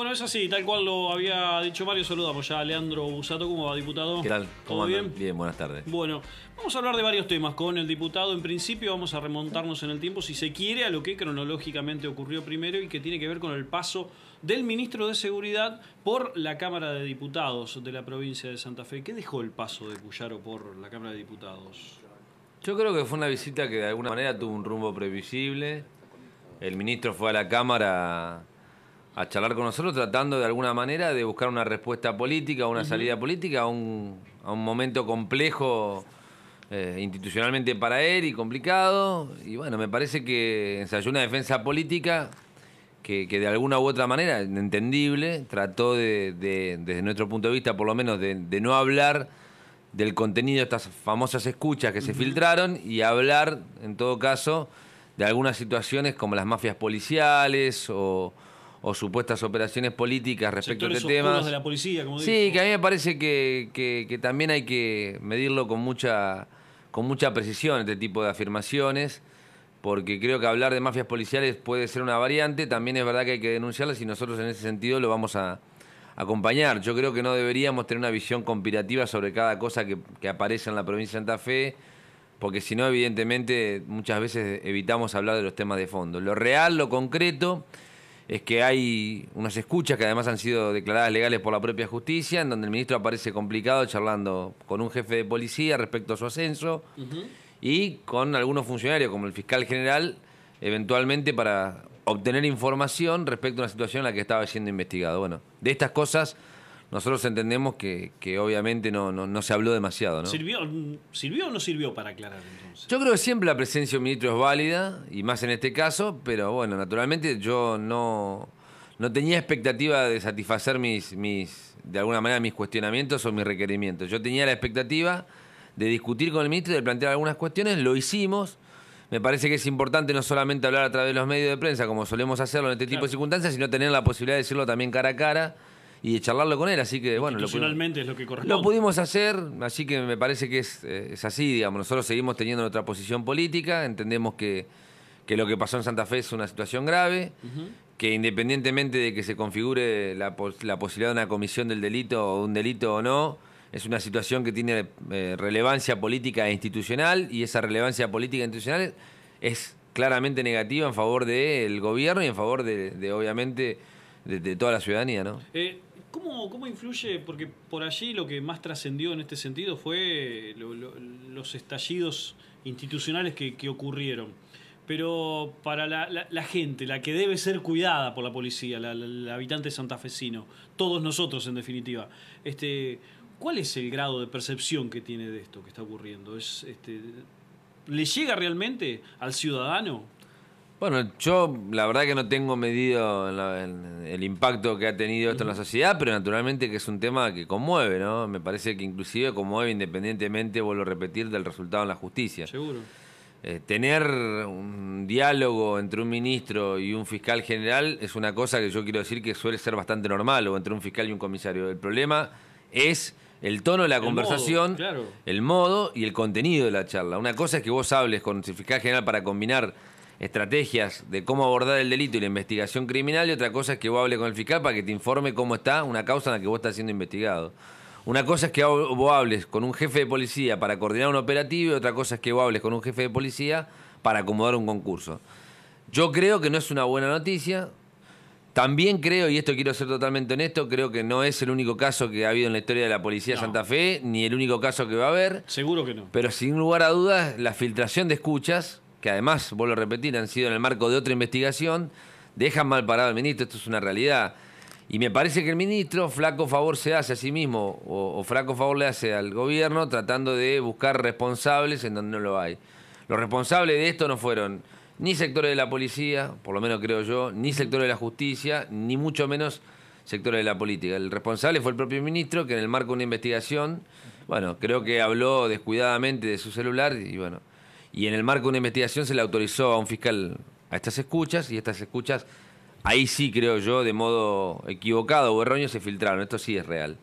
Bueno, es así, tal cual lo había dicho Mario, saludamos ya a Leandro Busato, ¿cómo va, diputado? ¿Qué tal? ¿Cómo ¿Todo bien? Bien, buenas tardes. Bueno, vamos a hablar de varios temas con el diputado. En principio vamos a remontarnos en el tiempo, si se quiere, a lo que cronológicamente ocurrió primero y que tiene que ver con el paso del ministro de Seguridad por la Cámara de Diputados de la provincia de Santa Fe. ¿Qué dejó el paso de Puyaro por la Cámara de Diputados? Yo creo que fue una visita que de alguna manera tuvo un rumbo previsible. El ministro fue a la Cámara a charlar con nosotros tratando de alguna manera de buscar una respuesta política, una salida política a un, a un momento complejo eh, institucionalmente para él y complicado. Y bueno, me parece que ensayó una defensa política que, de alguna u otra manera, entendible, trató de, desde nuestro punto de vista por lo menos de, no hablar del contenido de estas famosas escuchas que se filtraron y hablar en todo caso de algunas situaciones como las mafias policiales o o supuestas operaciones políticas respecto a este tema. de la policía, como Sí, que a mí me parece que, también hay que medirlo con mucha, con mucha precisión este tipo de afirmaciones, porque creo que hablar de mafias policiales puede ser una variante, también es verdad que hay que denunciarlas y nosotros en ese sentido lo vamos a acompañar. Yo creo que no deberíamos tener una visión conspirativa sobre cada cosa que, que aparece en la provincia de Santa Fe, porque si no, evidentemente, muchas veces evitamos hablar de los temas de fondo. Lo real, lo concreto, es que hay unas escuchas que además han sido declaradas legales por la propia justicia, en donde el ministro aparece complicado charlando con un jefe de policía respecto a su ascenso y con algunos funcionarios, como el fiscal general, eventualmente para obtener información respecto a una situación en la que estaba siendo investigado. Bueno, de estas cosas nosotros entendemos que, obviamente no, se habló demasiado, ¿no? ¿Sirvió, ¿Sirvió o no sirvió para aclarar entonces? Yo creo que siempre la presencia de un ministro es válida, y más en este caso, pero bueno, naturalmente yo no, tenía expectativa de satisfacer mis, mis, de alguna manera, mis cuestionamientos o mis requerimientos. Yo tenía la expectativa de discutir con el ministro, de plantear algunas cuestiones, lo hicimos. Me parece que es importante no solamente hablar a través de los medios de prensa, como solemos hacerlo en este tipo de circunstancias, sino tener la posibilidad de decirlo también cara a cara y charlarlo con él. Así que, bueno. Lo pudimos, es lo que corresponde. Lo pudimos hacer, así que me parece que es, eh, así, digamos. Nosotros seguimos teniendo nuestra posición política, entendemos que, lo que pasó en Santa Fe es una situación grave, que independientemente de que se configure la, la, posibilidad de una comisión del delito o un delito o no, es una situación que tiene eh, relevancia política e institucional y esa relevancia política e institucional es claramente negativa en favor del gobierno y en favor de, obviamente, de, toda la ciudadanía, ¿no? Eh, ¿Cómo, influye? Porque por allí lo que más trascendió en este sentido fue los estallidos institucionales que, ocurrieron. Pero para la, la, gente, la que debe ser cuidada por la policía, la, el habitante santafesino, todos nosotros en definitiva, este, ¿cuál es el grado de percepción que tiene de esto que está ocurriendo? ¿Es, este, ¿Le llega realmente al ciudadano? Bueno, yo la verdad que no tengo medido el, impacto que ha tenido esto en la sociedad, pero naturalmente que es un tema que conmueve, ¿no? Me parece que inclusive conmueve independientemente, vuelvo a repetir, del resultado en la justicia. Seguro. Eh, tener un diálogo entre un ministro y un fiscal general es una cosa que yo quiero decir que suele ser bastante normal, o entre un fiscal y un comisario. El problema es el tono de la conversación, el modo y el contenido de la charla. Una cosa es que vos hables con el fiscal general para combinar estrategias de cómo abordar el delito y la investigación criminal y otra cosa es que vos hables con el fiscal para que te informe cómo está una causa en la que vos estás siendo investigado. Una cosa es que vos hables con un jefe de policía para coordinar un operativo y otra cosa es que vos hables con un jefe de policía para acomodar un concurso. Yo creo que no es una buena noticia. También creo, y esto quiero ser totalmente honesto, creo que no es el único caso que ha habido en la historia de la policía de Santa Fe, ni el único caso que va a haber. Seguro que no. Pero sin lugar a dudas, la filtración de escuchas que además, vuelvo a repetir, han sido en el marco de otra investigación, dejan mal parado al ministro, esto es una realidad. Y me parece que el ministro flaco favor se hace a sí mismo, o, o flaco favor le hace al gobierno tratando de buscar responsables en donde no lo hay. Los responsables de esto no fueron ni sectores de la policía, por lo menos creo yo, ni sectores de la justicia, ni mucho menos sectores de la política. El responsable fue el propio ministro que en el marco de una investigación, bueno, creo que habló descuidadamente de su celular y bueno, y en el marco de una investigación se le autorizó a un fiscal a estas escuchas y estas escuchas, ahí sí creo yo, de modo equivocado o erróneo, se filtraron. Esto sí es real.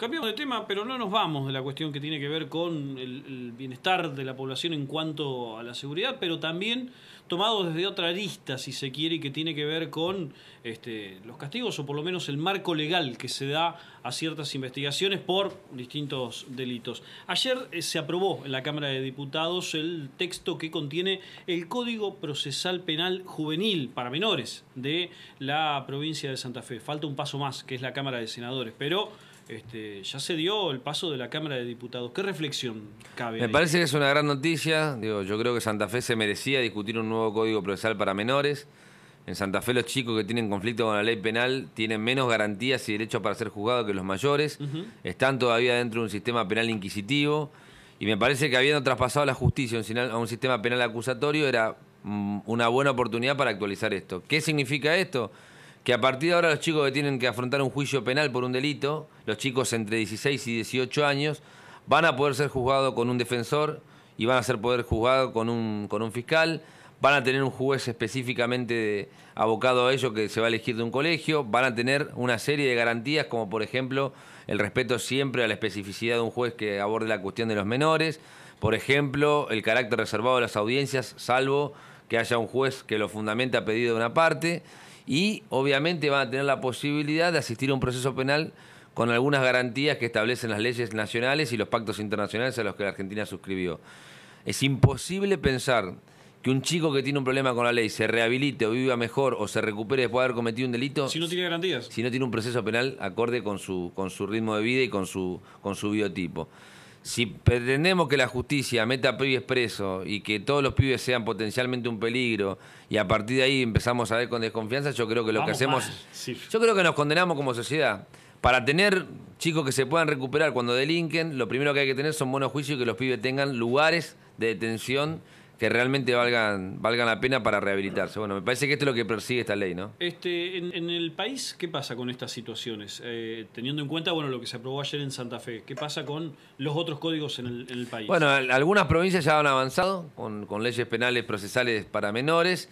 Cambiamos de tema, pero no nos vamos de la cuestión que tiene que ver con el bienestar de la población en cuanto a la seguridad, pero también tomado desde otra arista, si se quiere, y que tiene que ver con este, los castigos o por lo menos el marco legal que se da a ciertas investigaciones por distintos delitos. Ayer eh, se aprobó en la Cámara de Diputados el texto que contiene el Código Procesal Penal Juvenil para menores de la provincia de Santa Fe. Falta un paso más, que es la Cámara de Senadores, pero este, ya se dio el paso de la Cámara de Diputados. ¿Qué reflexión cabe? Me parece que es una gran noticia. Digo, yo creo que Santa Fe se merecía discutir un nuevo código procesal para menores. En Santa Fe los chicos que tienen conflicto con la ley penal tienen menos garantías y derechos para ser juzgados que los mayores. Están todavía dentro de un sistema penal inquisitivo. Y me parece que habiendo traspasado la justicia a un sistema penal acusatorio era mm, una buena oportunidad para actualizar esto. ¿Qué significa esto? que a partir de ahora los chicos que tienen que afrontar un juicio penal por un delito, los chicos entre 16 y 18 años, van a poder ser juzgados con un defensor y van a ser poder juzgados con un, con un fiscal, van a tener un juez específicamente abocado a ello que se va a elegir de un colegio, van a tener una serie de garantías como por ejemplo el respeto siempre a la especificidad de un juez que aborde la cuestión de los menores, por ejemplo el carácter reservado de las audiencias, salvo que haya un juez que lo fundamenta a pedido de una parte, y obviamente van a tener la posibilidad de asistir a un proceso penal con algunas garantías que establecen las leyes nacionales y los pactos internacionales a los que la Argentina suscribió. Es imposible pensar que un chico que tiene un problema con la ley se rehabilite o viva mejor o se recupere después de haber cometido un delito. Si no tiene garantías. Si no tiene un proceso penal acorde con su, con su ritmo de vida y con su, con su biotipo si pretendemos que la justicia meta a pibes presos y que todos los pibes sean potencialmente un peligro y a partir de ahí empezamos a ver con desconfianza, yo creo que lo que hacemos, yo creo que nos condenamos como sociedad. Para tener chicos que se puedan recuperar cuando delinquen, lo primero que hay que tener son buenos juicios y que los pibes tengan lugares de detención que realmente valgan, valgan la pena para rehabilitarse. Bueno, me parece que esto es lo que persigue esta ley, ¿no? Este, en, el país, ¿qué pasa con estas situaciones? Eh, teniendo en cuenta, bueno, lo que se aprobó ayer en Santa Fe, ¿qué pasa con los otros códigos en el, país? Bueno, algunas provincias ya han avanzado con, con leyes penales procesales para menores.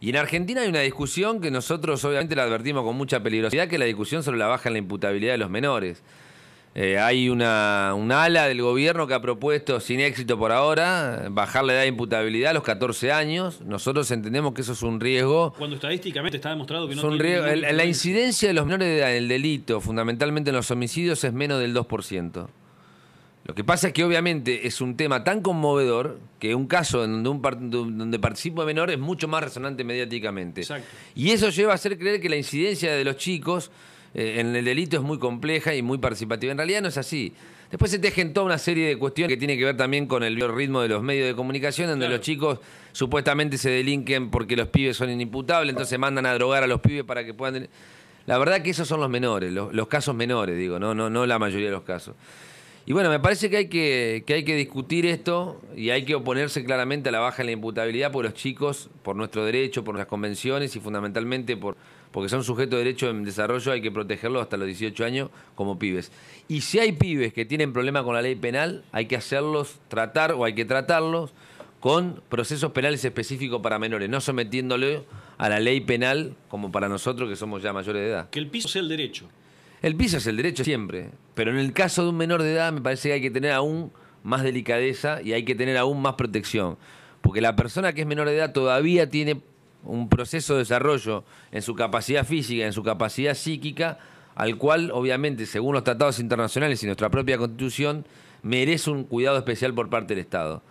Y en Argentina hay una discusión que nosotros obviamente la advertimos con mucha peligrosidad, que la discusión sobre la baja en la imputabilidad de los menores. Eh, hay una, un ala del gobierno que ha propuesto, sin éxito por ahora, bajar la edad de imputabilidad a los 14 años. Nosotros entendemos que eso es un riesgo. Cuando estadísticamente está demostrado que no. Un riesgo, la incidencia de los menores en el delito, fundamentalmente en los homicidios, es menos del 2%. Lo que pasa es que obviamente es un tema tan conmovedor que un caso en donde, un donde participa menor es mucho más resonante mediáticamente. Exacto. Y eso lleva a hacer creer que la incidencia de los chicos eh, en el delito es muy compleja y muy participativa. En realidad no es así. Después se tejen toda una serie de cuestiones que tienen que ver también con el ritmo de los medios de comunicación, donde los chicos supuestamente se delinquen porque los pibes son inimputables, entonces mandan a drogar a los pibes para que puedan... La verdad que esos son los menores, los, casos menores, digo, no, no, no la mayoría de los casos. Y bueno, me parece que hay que, hay que discutir esto y hay que oponerse claramente a la baja en la imputabilidad por los chicos, por nuestro derecho, por las convenciones y fundamentalmente por, porque son sujetos de derecho en desarrollo, hay que protegerlos hasta los 18 años como pibes. Y si hay pibes que tienen problemas con la ley penal, hay que hacerlos tratar o hay que tratarlos con procesos penales específicos para menores, no sometiéndole a la ley penal como para nosotros que somos ya mayores de edad. Que el piso sea el derecho. El piso es el derecho siempre, pero en el caso de un menor de edad me parece que hay que tener aún más delicadeza y hay que tener aún más protección, porque la persona que es menor de edad todavía tiene un proceso de desarrollo en su capacidad física, en su capacidad psíquica, al cual obviamente, según los tratados internacionales y nuestra propia constitución, merece un cuidado especial por parte del Estado.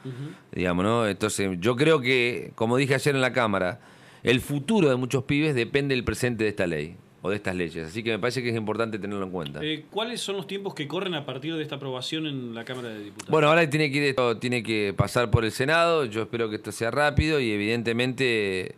Digamos, ¿no? Entonces, yo creo que, como dije ayer en la Cámara, el futuro de muchos pibes depende del presente de esta ley o de estas leyes. Así que me parece que es importante tenerlo en cuenta. Eh, ¿Cuáles son los tiempos que corren a partir de esta aprobación en la Cámara de Diputados? Bueno, ahora tiene que, tiene que pasar por el Senado. Yo espero que esto sea rápido y evidentemente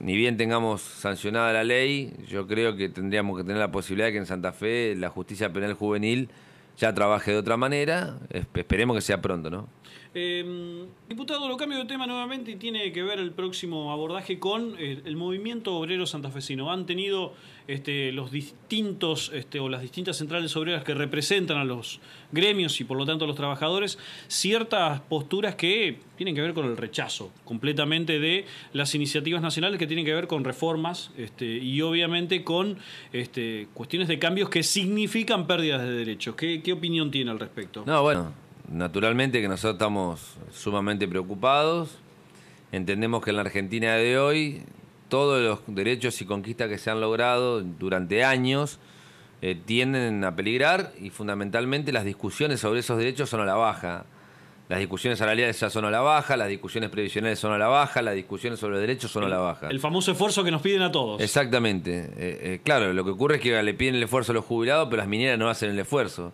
ni bien tengamos sancionada la ley, yo creo que tendríamos que tener la posibilidad de que en Santa Fe la justicia penal juvenil ya trabaje de otra manera. Esperemos que sea pronto, ¿no? Em, diputado, lo cambio de tema nuevamente y tiene que ver el próximo abordaje con eh, el, movimiento obrero santafesino. Han tenido este, los distintos este, o las distintas centrales obreras que representan a los gremios y por lo tanto a los trabajadores ciertas posturas que tienen que ver con el rechazo completamente de las iniciativas nacionales que tienen que ver con reformas este, y obviamente con este, cuestiones de cambios que significan pérdidas de derechos. ¿Qué, ¿Qué opinión tiene al respecto? No, bueno naturalmente que nosotros estamos sumamente preocupados. Entendemos que en la Argentina de hoy todos los derechos y conquistas que se han logrado durante años eh, tienden a peligrar y fundamentalmente las discusiones sobre esos derechos son a la baja. Las discusiones salariales ya son a la baja, las discusiones previsionales son a la baja, las discusiones sobre derechos son a la baja. El famoso esfuerzo que nos piden a todos. Exactamente. Eh, eh, claro, lo que ocurre es que le piden el esfuerzo a los jubilados, pero las mineras no hacen el esfuerzo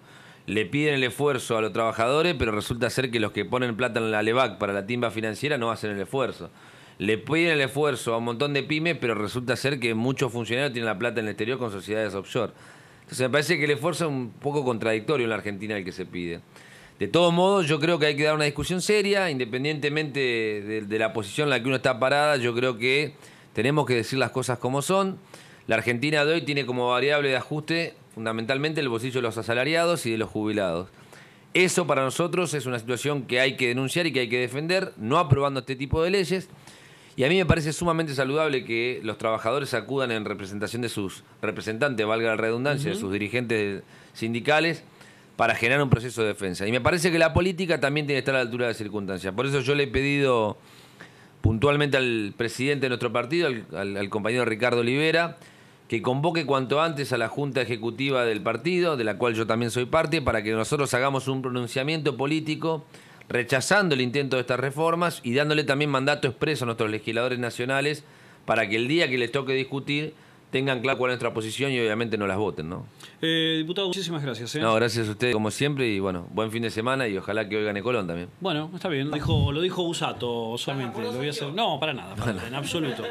le piden el esfuerzo a los trabajadores, pero resulta ser que los que ponen plata en la LEVAC para la timba financiera no hacen el esfuerzo. Le piden el esfuerzo a un montón de pymes, pero resulta ser que muchos funcionarios tienen la plata en el exterior con sociedades offshore. Entonces me parece que el esfuerzo es un poco contradictorio en la Argentina el que se pide. De todos modos, yo creo que hay que dar una discusión seria, independientemente de, de, la posición en la que uno está parada, yo creo que tenemos que decir las cosas como son. La Argentina de hoy tiene como variable de ajuste fundamentalmente el bolsillo de los asalariados y de los jubilados. Eso para nosotros es una situación que hay que denunciar y que hay que defender, no aprobando este tipo de leyes. Y a mí me parece sumamente saludable que los trabajadores acudan en representación de sus representantes, valga la redundancia, de sus dirigentes sindicales, para generar un proceso de defensa. Y me parece que la política también tiene que estar a la altura de las circunstancias. Por eso yo le he pedido puntualmente al presidente de nuestro partido, al, al compañero Ricardo Olivera, que convoque cuanto antes a la Junta Ejecutiva del partido, de la cual yo también soy parte, para que nosotros hagamos un pronunciamiento político rechazando el intento de estas reformas y dándole también mandato expreso a nuestros legisladores nacionales para que el día que les toque discutir tengan claro cuál es nuestra posición y obviamente no las voten, ¿no? Eh, diputado, muchísimas gracias. ¿eh? No, gracias a usted, como siempre y bueno, buen fin de semana y ojalá que hoy gane Colón también. Bueno, está bien, lo dijo, lo dijo Usato solamente. No, para nada en absoluto.